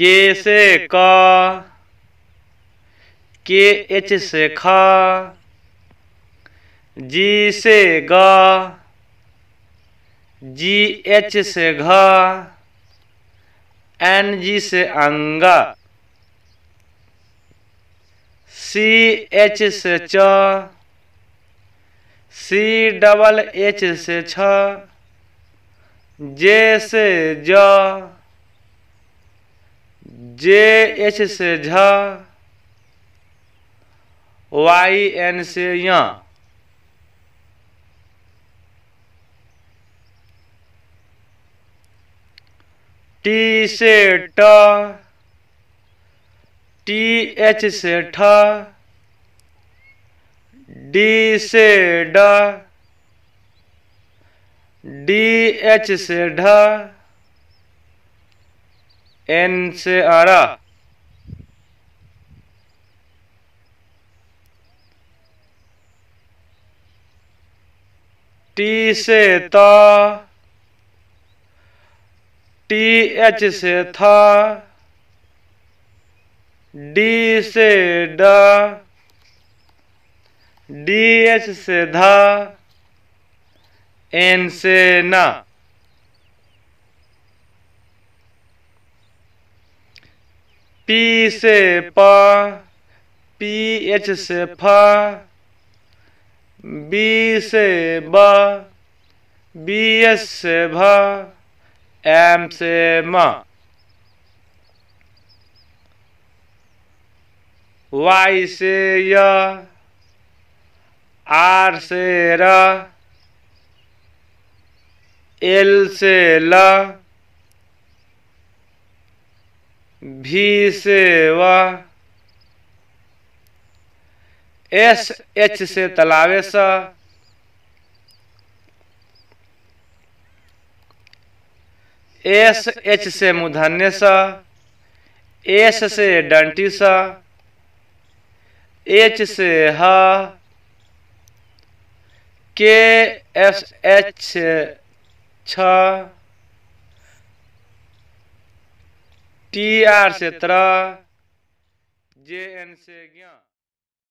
के से क के एच से ख जी से ग जी एच से घ एन जी से अंगा सी एच से च सी डबल एच से छ जे से ज जे एच से झ वाई एन से य टी से ट टी एच से ठ डी से ड डी एच से ढ एन से आ रहा टी से ता टी एच से था डी से डा डी एच से धा एन से ना से प पी एच से फ बी से ब बी एस से भ एम से म वाई से य आर से र एल से ल भी से वह एस एच से तलावे स एस एच से मुधन्य स एस से डंटी स एच से ह के एस एच छ टी आर क्षेत्र जे एन से ज्ञा